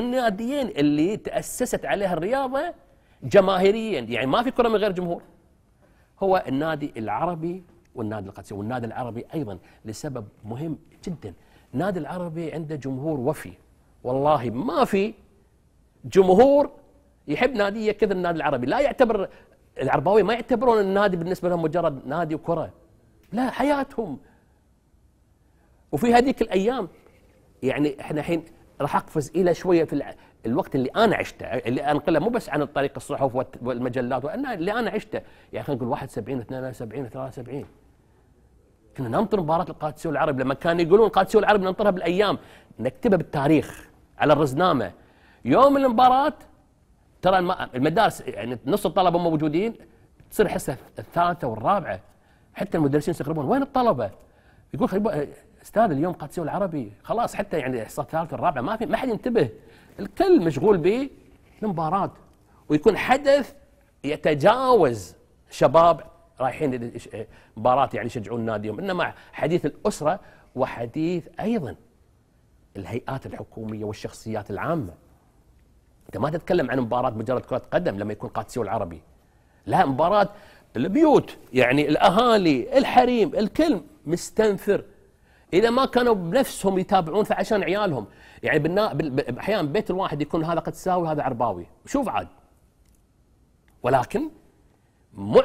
الناديين اللي تأسست عليها الرياضة جماهيريا يعني ما في كرة من غير جمهور هو النادي العربي والنادي القدسي والنادي العربي أيضا لسبب مهم جدا النادي العربي عنده جمهور وفي والله ما في جمهور يحب ناديه كذا النادي العربي لا يعتبر العرباوي ما يعتبرون النادي بالنسبه لهم مجرد نادي وكره لا حياتهم وفي هذيك الايام يعني احنا الحين راح اقفز الى شويه في الوقت اللي انا عشته اللي انقله مو بس عن طريق الصحف والمجلات وانا اللي انا عشته يعني خلينا نقول 71 72 73 كنا ننطر مباراه القادسيه والعرب لما كانوا يقولون القادسيه والعرب ننطرها بالايام نكتبها بالتاريخ على الرزنامه يوم المباراه ترى المدارس يعني نص الطلبه موجودين تصير الحصه الثالثه والرابعه حتى المدرسين يستغربون وين الطلبه؟ يقول استاذ اليوم قد سوى العربي خلاص حتى يعني الاحصاء الثالثه الرابعه ما في ما حد ينتبه الكل مشغول بالمباراه ويكون حدث يتجاوز شباب رايحين إيه، مباراه يعني يشجعون ناديهم انما حديث الاسره وحديث ايضا الهيئات الحكوميه والشخصيات العامه انت ما تتكلم عن مباراه مجرد كره قدم لما يكون قادسي العربي لا مباراه البيوت يعني الاهالي الحريم الكل مستنفر اذا ما كانوا بنفسهم يتابعون فعشان عيالهم يعني بالنا... احيانا بيت الواحد يكون هذا قدساوي وهذا عرباوي شوف عاد ولكن معظم